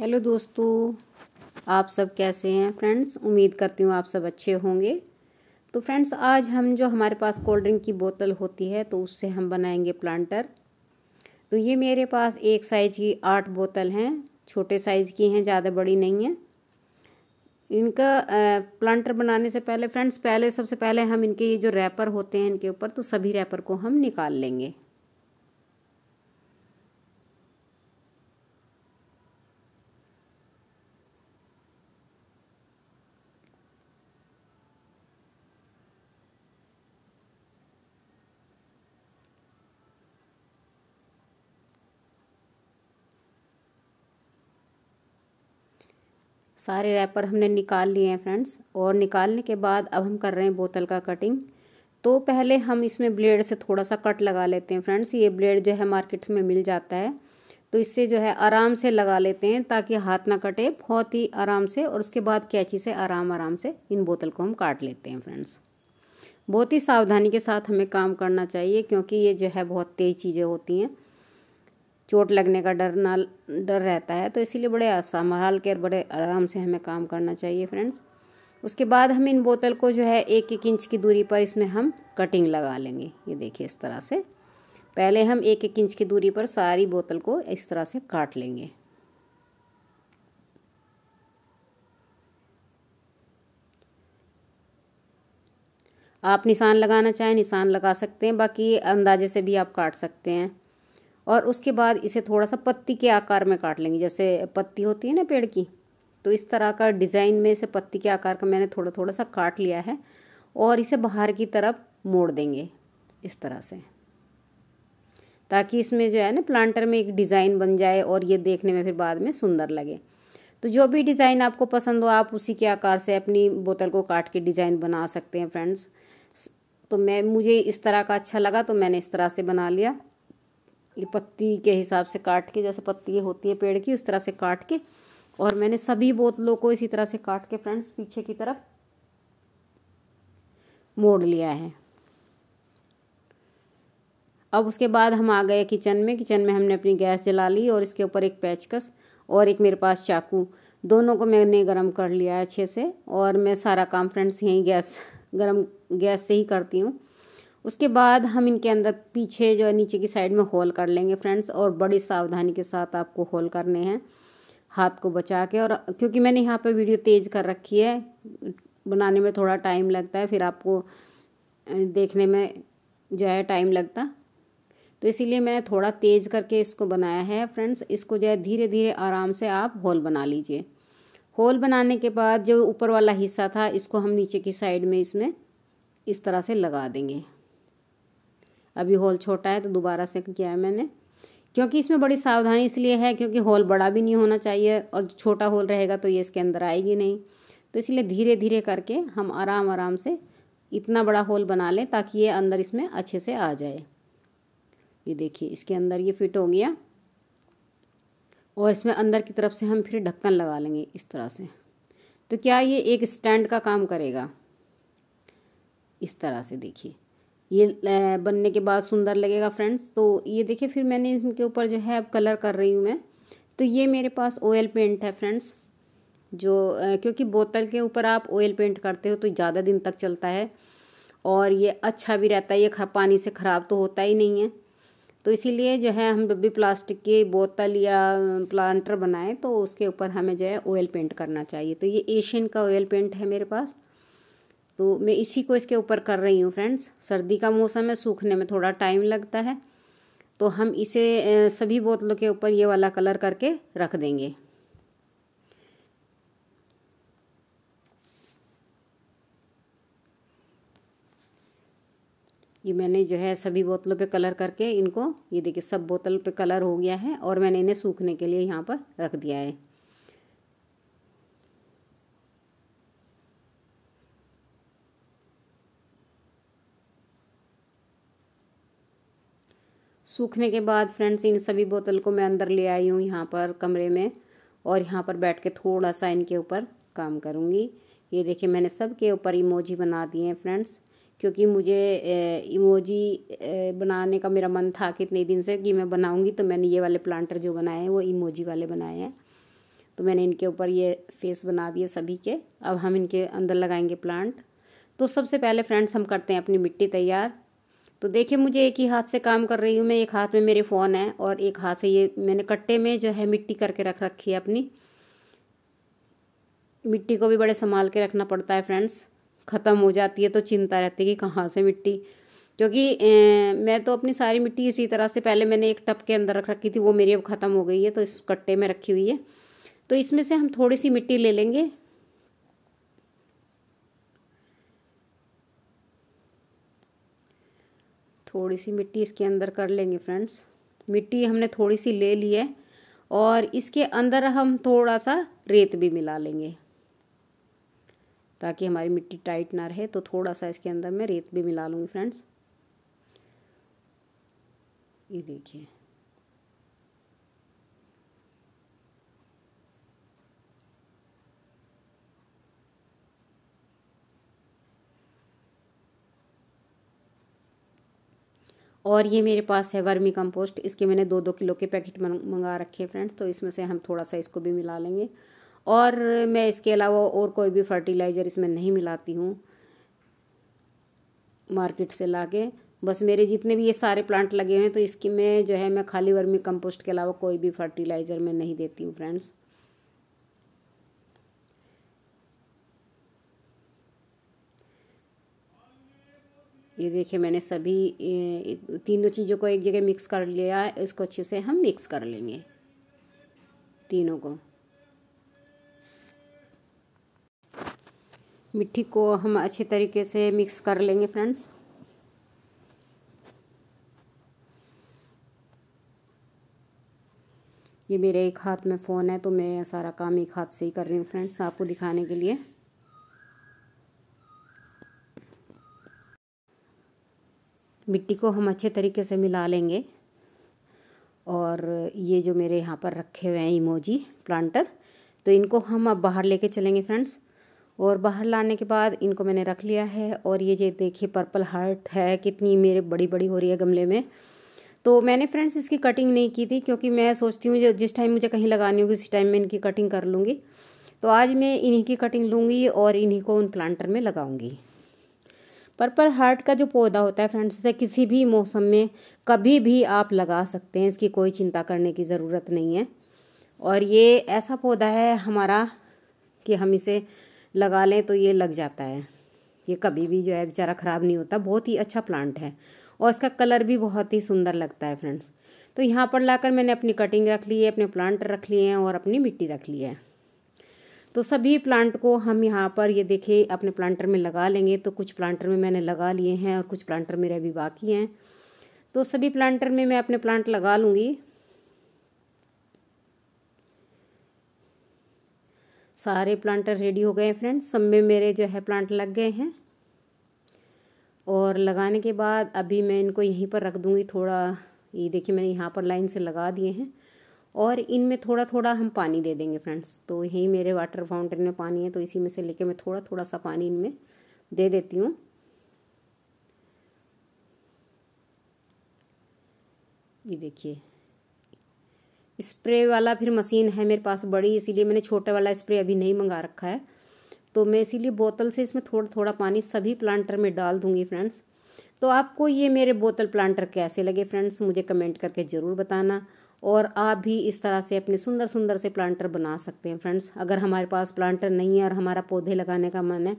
hello दोस्तों आप सब कैसे हैं फ्रेंड्स उम्मीद करती हूँ आप सब अच्छे होंगे तो फ्रेंड्स आज हम जो हमारे पास कोल्ड ड्रिंक की बोतल होती है तो उससे हम बनाएंगे प्लांटर तो ये मेरे पास एक साइज़ की आठ बोतल हैं छोटे साइज़ की हैं ज़्यादा बड़ी नहीं है इनका प्लांटर बनाने से पहले फ्रेंड्स पहले सबसे पहले हम इनके ये जो रैपर होते हैं इनके ऊपर तो सभी रैपर को हम निकाल लेंगे सारे रैपर हमने निकाल लिए हैं फ्रेंड्स और निकालने के बाद अब हम कर रहे हैं बोतल का कटिंग तो पहले हम इसमें ब्लेड से थोड़ा सा कट लगा लेते हैं फ्रेंड्स ये ब्लेड जो है मार्केट्स में मिल जाता है तो इससे जो है आराम से लगा लेते हैं ताकि हाथ ना कटे बहुत ही आराम से और उसके बाद कैची से आराम आराम से इन बोतल को हम काट लेते हैं फ्रेंड्स बहुत ही सावधानी के साथ हमें काम करना चाहिए क्योंकि ये जो है बहुत तेज़ चीज़ें होती हैं चोट लगने का डर ना डर रहता है तो इसीलिए बड़े संभाल के और बड़े आराम से हमें काम करना चाहिए फ्रेंड्स उसके बाद हम इन बोतल को जो है एक एक इंच की दूरी पर इसमें हम कटिंग लगा लेंगे ये देखिए इस तरह से पहले हम एक एक इंच की दूरी पर सारी बोतल को इस तरह से काट लेंगे आप निशान लगाना चाहें निशान लगा सकते हैं बाकी अंदाजे से भी आप काट सकते हैं और उसके बाद इसे थोड़ा सा पत्ती के आकार में काट लेंगे जैसे पत्ती होती है ना पेड़ की तो इस तरह का डिज़ाइन में इसे पत्ती के आकार का मैंने थोड़ा थोड़ा सा काट लिया है और इसे बाहर की तरफ मोड़ देंगे इस तरह से ताकि इसमें जो है ना प्लांटर में एक डिज़ाइन बन जाए और ये देखने में फिर बाद में सुंदर लगे तो जो भी डिज़ाइन आपको पसंद हो आप उसी के आकार से अपनी बोतल को काट के डिज़ाइन बना सकते हैं फ्रेंड्स तो मैं मुझे इस तरह का अच्छा लगा तो मैंने इस तरह से बना लिया ये पत्ती के हिसाब से काट के जैसे पत्ती होती है पेड़ की उस तरह से काट के और मैंने सभी बोतलों को इसी तरह से काट के फ्रेंड्स पीछे की तरफ मोड़ लिया है अब उसके बाद हम आ गए किचन में किचन में हमने अपनी गैस जला ली और इसके ऊपर एक पैचकस और एक मेरे पास चाकू दोनों को मैंने गर्म कर लिया है अच्छे से और मैं सारा काम फ्रेंड्स यहीं गैस गर्म गैस से ही करती हूँ उसके बाद हम इनके अंदर पीछे जो है नीचे की साइड में होल कर लेंगे फ्रेंड्स और बड़ी सावधानी के साथ आपको होल करने हैं हाथ को बचा के और क्योंकि मैंने यहाँ पे वीडियो तेज़ कर रखी है बनाने में थोड़ा टाइम लगता है फिर आपको देखने में जो है टाइम लगता तो इसीलिए मैंने थोड़ा तेज़ करके इसको बनाया है फ्रेंड्स इसको जो है धीरे धीरे आराम से आप होल बना लीजिए होल बनाने के बाद जो ऊपर वाला हिस्सा था इसको हम नीचे की साइड में इसमें इस तरह से लगा देंगे अभी होल छोटा है तो दोबारा से किया है मैंने क्योंकि इसमें बड़ी सावधानी इसलिए है क्योंकि होल बड़ा भी नहीं होना चाहिए और छोटा होल रहेगा तो ये इसके अंदर आएगी नहीं तो इसलिए धीरे धीरे करके हम आराम आराम से इतना बड़ा होल बना लें ताकि ये अंदर इसमें अच्छे से आ जाए ये देखिए इसके अंदर ये फिट हो गया और इसमें अंदर की तरफ से हम फिर ढक्कन लगा लेंगे इस तरह से तो क्या ये एक स्टैंड का काम करेगा इस तरह से देखिए ये बनने के बाद सुंदर लगेगा फ्रेंड्स तो ये देखिए फिर मैंने इनके ऊपर जो है अब कलर कर रही हूँ मैं तो ये मेरे पास ऑयल पेंट है फ्रेंड्स जो क्योंकि बोतल के ऊपर आप ऑयल पेंट करते हो तो ज़्यादा दिन तक चलता है और ये अच्छा भी रहता है ये पानी से ख़राब तो होता ही नहीं है तो इसीलिए जो है हम जब भी प्लास्टिक की बोतल या प्लांटर बनाएं तो उसके ऊपर हमें जो है ऑयल पेंट करना चाहिए तो ये एशियन का ऑयल पेंट है मेरे पास तो मैं इसी को इसके ऊपर कर रही हूँ फ्रेंड्स सर्दी का मौसम है सूखने में थोड़ा टाइम लगता है तो हम इसे सभी बोतलों के ऊपर ये वाला कलर करके रख देंगे ये मैंने जो है सभी बोतलों पे कलर करके इनको ये देखिए सब बोतल पे कलर हो गया है और मैंने इन्हें सूखने के लिए यहाँ पर रख दिया है सूखने के बाद फ्रेंड्स इन सभी बोतल को मैं अंदर ले आई हूँ यहाँ पर कमरे में और यहाँ पर बैठ के थोड़ा सा इनके ऊपर काम करूँगी ये देखिए मैंने सब के ऊपर इमोजी बना दिए हैं फ्रेंड्स क्योंकि मुझे इमोजी बनाने का मेरा मन था कितने दिन से कि मैं बनाऊँगी तो मैंने ये वाले प्लांटर जो बनाए हैं वो इमोजी वाले बनाए हैं तो मैंने इनके ऊपर ये फेस बना दिए सभी के अब हम इनके अंदर लगाएंगे प्लांट तो सबसे पहले फ्रेंड्स हम करते हैं अपनी मिट्टी तैयार तो देखिए मुझे एक ही हाथ से काम कर रही हूँ मैं एक हाथ में मेरे फ़ोन है और एक हाथ से ये मैंने कट्टे में जो है मिट्टी करके रख रखी है अपनी मिट्टी को भी बड़े संभाल के रखना पड़ता है फ्रेंड्स ख़त्म हो जाती है तो चिंता रहती है कि कहाँ से मिट्टी क्योंकि मैं तो अपनी सारी मिट्टी इसी तरह से पहले मैंने एक टप के अंदर रख रखी थी वो मेरी अब ख़त्म हो गई है तो इस कट्टे में रखी हुई है तो इसमें से हम थोड़ी सी मिट्टी ले लेंगे थोड़ी सी मिट्टी इसके अंदर कर लेंगे फ्रेंड्स मिट्टी हमने थोड़ी सी ले ली है और इसके अंदर हम थोड़ा सा रेत भी मिला लेंगे ताकि हमारी मिट्टी टाइट ना रहे तो थोड़ा सा इसके अंदर मैं रेत भी मिला लूँगी फ्रेंड्स ये देखिए और ये मेरे पास है वर्मी कंपोस्ट इसके मैंने दो दो किलो के पैकेट मंगा रखे हैं फ्रेंड्स तो इसमें से हम थोड़ा सा इसको भी मिला लेंगे और मैं इसके अलावा और कोई भी फर्टिलाइज़र इसमें नहीं मिलाती हूँ मार्केट से ला के बस मेरे जितने भी ये सारे प्लांट लगे हुए हैं तो इसकी में जो है मैं खाली वर्मी कंपोस्ट के अलावा कोई भी फर्टिलाइज़र मैं नहीं देती हूँ फ्रेंड्स ये देखिए मैंने सभी तीनों चीज़ों को एक जगह मिक्स कर लिया है इसको अच्छे से हम मिक्स कर लेंगे तीनों को मिट्टी को हम अच्छे तरीके से मिक्स कर लेंगे फ्रेंड्स ये मेरे एक हाथ में फ़ोन है तो मैं सारा काम एक हाथ से ही कर रही हूँ फ्रेंड्स आपको दिखाने के लिए मिट्टी को हम अच्छे तरीके से मिला लेंगे और ये जो मेरे यहाँ पर रखे हुए हैं इमोजी प्लांटर तो इनको हम अब बाहर लेके चलेंगे फ्रेंड्स और बाहर लाने के बाद इनको मैंने रख लिया है और ये जो देखिए पर्पल हार्ट है कितनी मेरे बड़ी बड़ी हो रही है गमले में तो मैंने फ्रेंड्स इसकी कटिंग नहीं की थी क्योंकि मैं सोचती हूँ जिस टाइम मुझे कहीं लगानी होगी उसी टाइम मैं इनकी कटिंग कर लूँगी तो आज मैं इन्हीं की कटिंग लूँगी और इन्हीं को उन प्लांटर में लगाऊँगी पर्पल हार्ट का जो पौधा होता है फ्रेंड्स इसे किसी भी मौसम में कभी भी आप लगा सकते हैं इसकी कोई चिंता करने की ज़रूरत नहीं है और ये ऐसा पौधा है हमारा कि हम इसे लगा लें तो ये लग जाता है ये कभी भी जो है बेचारा ख़राब नहीं होता बहुत ही अच्छा प्लांट है और इसका कलर भी बहुत ही सुंदर लगता है फ्रेंड्स तो यहाँ पर लाकर मैंने अपनी कटिंग रख ली है अपने प्लांट रख लिए हैं और अपनी मिट्टी रख ली है तो सभी प्लांट को हम यहाँ पर ये देखें अपने प्लांटर में लगा लेंगे तो कुछ प्लांटर में मैंने लगा लिए हैं और कुछ प्लांटर मेरे अभी बाकी हैं तो सभी प्लांटर में मैं अपने प्लांट लगा लूँगी सारे प्लांटर रेडी हो गए हैं फ्रेंड्स सब में मेरे जो है प्लांट लग गए हैं और लगाने के बाद अभी मैं इनको यहीं पर रख दूँगी थोड़ा ये देखिए मैंने यहाँ पर लाइन से लगा दिए हैं और इनमें थोड़ा थोड़ा हम पानी दे देंगे फ्रेंड्स तो यही मेरे वाटर फाउंटेन में पानी है तो इसी में से लेके मैं थोड़ा थोड़ा सा पानी इनमें दे देती हूँ ये देखिए स्प्रे वाला फिर मशीन है मेरे पास बड़ी इसीलिए मैंने छोटा वाला स्प्रे अभी नहीं मंगा रखा है तो मैं इसीलिए बोतल से इसमें थोड़ा थोड़ा पानी सभी प्लांटर में डाल दूंगी फ्रेंड्स तो आपको ये मेरे बोतल प्लांटर कैसे लगे फ्रेंड्स मुझे कमेंट करके ज़रूर बताना और आप भी इस तरह से अपने सुंदर सुंदर से प्लांटर बना सकते हैं फ्रेंड्स अगर हमारे पास प्लांटर नहीं है और हमारा पौधे लगाने का मन है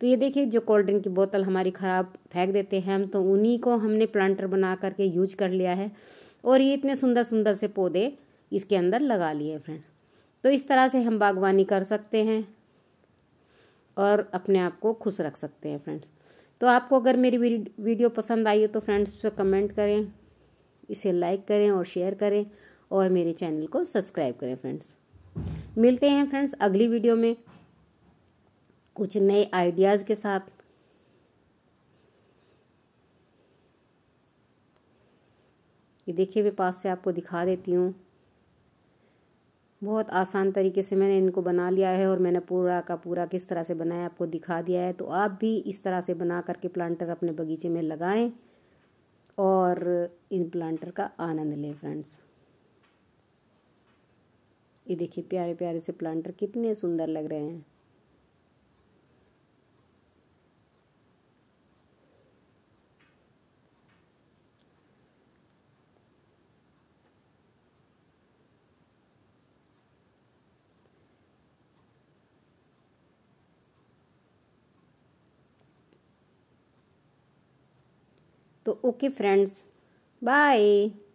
तो ये देखिए जो कोल्ड ड्रिंक की बोतल हमारी ख़राब फेंक देते हैं हम तो उन्हीं को हमने प्लांटर बना करके यूज कर लिया है और ये इतने सुंदर सुंदर से पौधे इसके अंदर लगा लिए फ्रेंड्स तो इस तरह से हम बागवानी कर सकते हैं और अपने आप को खुश रख सकते हैं फ्रेंड्स तो आपको अगर मेरी वीडियो पसंद आई हो तो फ्रेंड्स पर कमेंट करें इसे लाइक करें और शेयर करें और मेरे चैनल को सब्सक्राइब करें फ्रेंड्स मिलते हैं फ्रेंड्स अगली वीडियो में कुछ नए आइडियाज़ के साथ ये देखिए मैं पास से आपको दिखा देती हूँ बहुत आसान तरीके से मैंने इनको बना लिया है और मैंने पूरा का पूरा किस तरह से बनाया आपको दिखा दिया है तो आप भी इस तरह से बना करके प्लांटर अपने बगीचे में लगाएं और इन प्लांटर का आनंद लें फ्रेंड्स ये देखिए प्यारे प्यारे से प्लांटर कितने सुंदर लग रहे हैं तो ओके फ्रेंड्स बाय